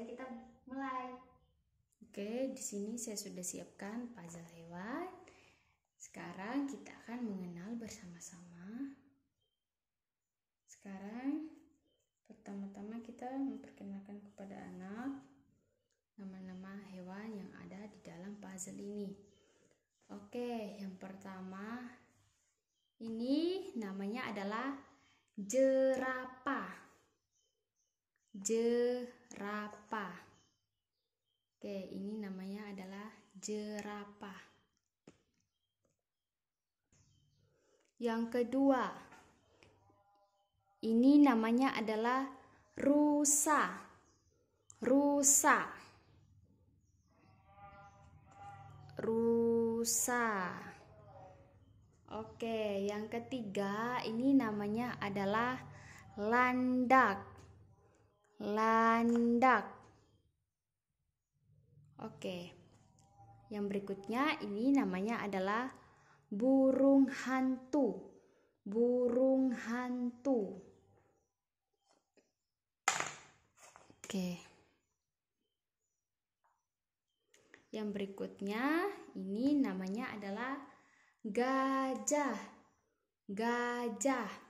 sudah kita mulai. Oke, di sini saya sudah siapkan puzzle hewan. Sekarang kita akan mengenal bersama-sama. Sekarang pertama-tama kita memperkenalkan kepada anak nama-nama hewan yang ada di dalam puzzle ini. Oke, yang pertama ini namanya adalah jerapah jerapah. Oke, ini namanya adalah jerapah. Yang kedua, ini namanya adalah rusa. Rusa. Rusa. Oke, yang ketiga ini namanya adalah landak landak. Oke. Yang berikutnya ini namanya adalah burung hantu. Burung hantu. Oke. Yang berikutnya ini namanya adalah gajah. Gajah.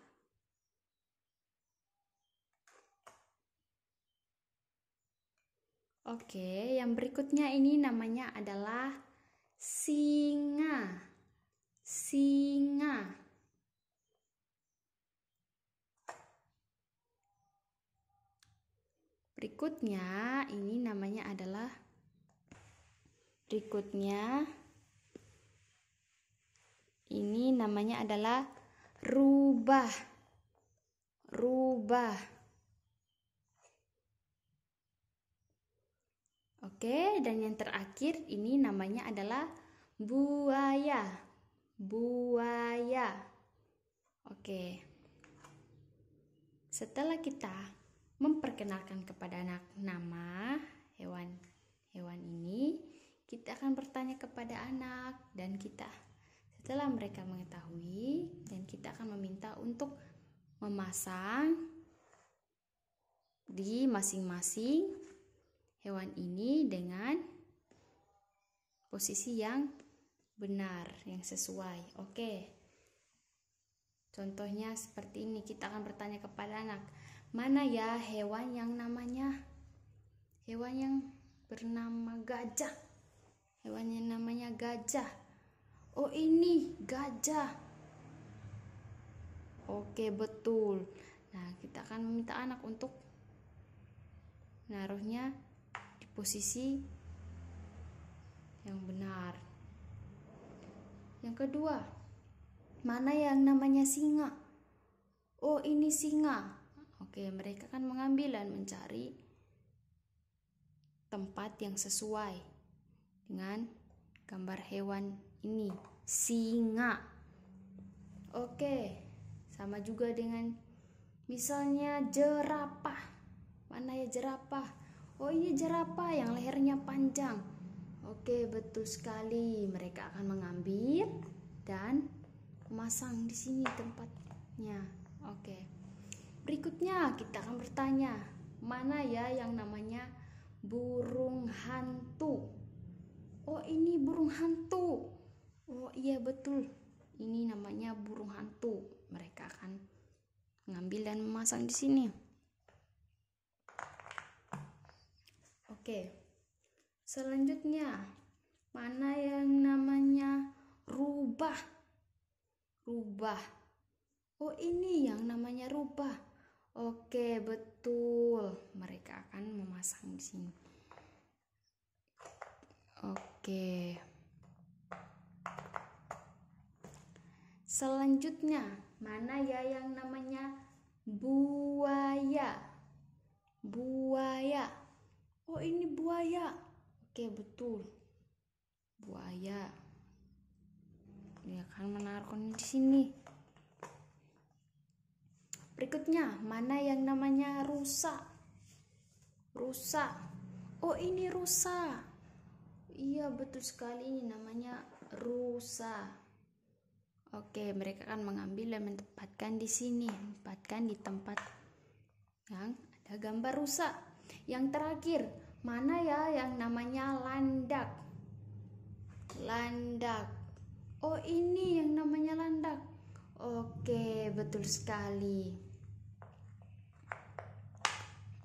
Oke, yang berikutnya ini namanya adalah singa. Singa. Berikutnya ini namanya adalah berikutnya ini namanya adalah rubah. Rubah. Oke, dan yang terakhir ini namanya adalah buaya. Buaya. Oke. Setelah kita memperkenalkan kepada anak nama hewan hewan ini, kita akan bertanya kepada anak dan kita setelah mereka mengetahui dan kita akan meminta untuk memasang di masing-masing hewan ini dengan posisi yang benar, yang sesuai. Oke. Contohnya seperti ini, kita akan bertanya kepada anak, "Mana ya hewan yang namanya hewan yang bernama gajah?" Hewan yang namanya gajah. Oh, ini gajah. Oke, betul. Nah, kita akan meminta anak untuk naruhnya posisi yang benar. Yang kedua, mana yang namanya singa? Oh, ini singa. Oke, mereka kan mengambil dan mencari tempat yang sesuai dengan gambar hewan ini, singa. Oke, sama juga dengan misalnya jerapah. Mana ya jerapah? Oh iya jerapah yang lehernya panjang. Oke, betul sekali. Mereka akan mengambil dan memasang di sini tempatnya. Oke. Berikutnya kita akan bertanya, mana ya yang namanya burung hantu? Oh, ini burung hantu. Oh iya betul. Ini namanya burung hantu. Mereka akan mengambil dan memasang di sini. Oke. Selanjutnya, mana yang namanya rubah? Rubah. Oh, ini yang namanya rubah. Oke, betul. Mereka akan memasang di sini. Oke. Selanjutnya, mana ya yang namanya buaya? Buaya oh ini buaya oke betul buaya dia akan menaruhnya di sini berikutnya mana yang namanya rusa rusa oh ini rusa iya betul sekali ini namanya rusa oke mereka akan mengambil dan menempatkan di sini menempatkan di tempat yang ada gambar rusa yang terakhir mana ya yang namanya landak landak oh ini yang namanya landak oke betul sekali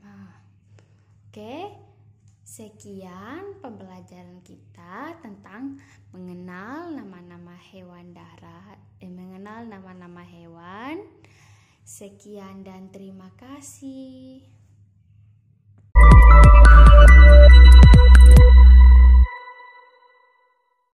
nah, oke sekian pembelajaran kita tentang mengenal nama-nama hewan darat eh, mengenal nama-nama hewan sekian dan terima kasih